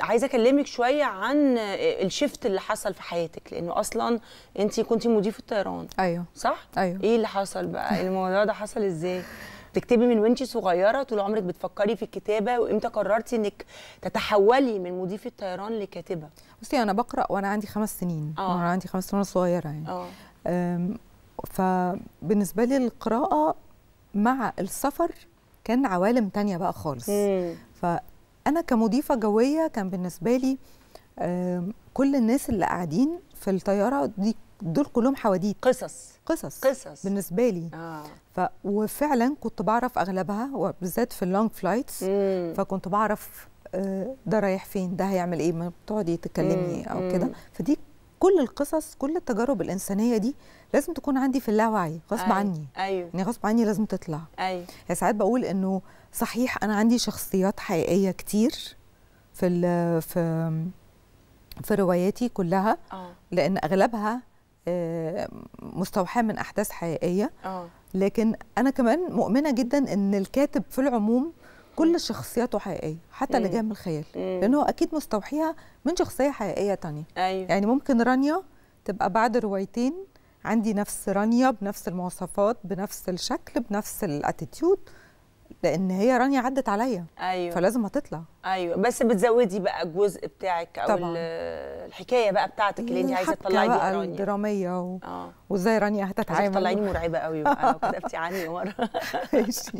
عايزه اكلمك شويه عن آه، الشيفت اللي حصل في حياتك لانه اصلا انت كنت مضيفه طيران ايوه صح ايوه ايه اللي حصل بقى الموضوع ده حصل ازاي بتكتبي من وانت صغيره طول عمرك بتفكري في الكتابه وامتى قررتي انك تتحولي من مضيفه طيران لكاتبه بصي انا بقرا وانا عندي خمس سنين آه. وانا عندي خمس سنين صغيره يعني آه. فبالنسبه لي القراءه مع السفر كان عوالم تانية بقى خالص مم. انا كمضيفه جويه كان بالنسبه لي كل الناس اللي قاعدين في الطياره دي دول كلهم حواديت قصص قصص قصص بالنسبه لي آه. ف وفعلا كنت بعرف اغلبها وبالذات في اللونج فلايتس فكنت بعرف آه، ده رايح فين ده هيعمل ايه ما بتقعدي تكلمي او كده فدي كل القصص كل التجارب الانسانيه دي لازم تكون عندي في اللاوعي غصب أيوة. عني ايوه يعني غصب عني لازم تطلع ايوه يعني ساعات بقول انه صحيح انا عندي شخصيات حقيقيه كتير في ال في في رواياتي كلها أوه. لان اغلبها آه، مستوحاه من احداث حقيقيه أوه. لكن انا كمان مؤمنه جدا ان الكاتب في العموم كل شخصياته حقيقيه حتى اللي جايه من الخيال لانه اكيد مستوحيها من شخصيه حقيقيه تانية أيوه. يعني ممكن رانيا تبقى بعد روايتين عندي نفس رانيا بنفس المواصفات بنفس الشكل بنفس الاتيتيود لان هي رانيا عدت عليا ايوه فلازم هتطلع ايوه بس بتزودي بقى الجزء بتاعك او طبعا. الحكايه بقى بتاعتك اللي انت عايزه تطلعي بيها رانيا الدراميه و... آه. وازاي رانيا هتتعامل تطلعيني مرعبه قوي بقى لو كتبتي عني مره ماشي